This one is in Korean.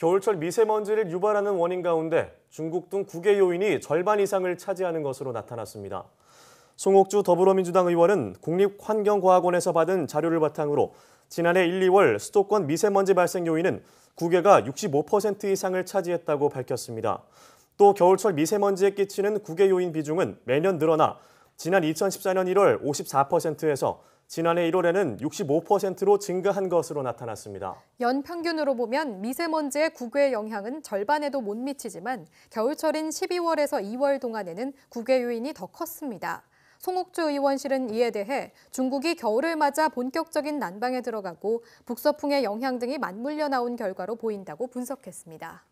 겨울철 미세먼지를 유발하는 원인 가운데 중국 등 국외 요인이 절반 이상을 차지하는 것으로 나타났습니다. 송옥주 더불어민주당 의원은 국립환경과학원에서 받은 자료를 바탕으로 지난해 1, 2월 수도권 미세먼지 발생 요인은 국외가65% 이상을 차지했다고 밝혔습니다. 또 겨울철 미세먼지에 끼치는 국외 요인 비중은 매년 늘어나 지난 2014년 1월 54%에서 지난해 1월에는 65%로 증가한 것으로 나타났습니다. 연 평균으로 보면 미세먼지의 국외 영향은 절반에도 못 미치지만 겨울철인 12월에서 2월 동안에는 국외 요인이 더 컸습니다. 송옥주 의원실은 이에 대해 중국이 겨울을 맞아 본격적인 난방에 들어가고 북서풍의 영향 등이 맞물려 나온 결과로 보인다고 분석했습니다.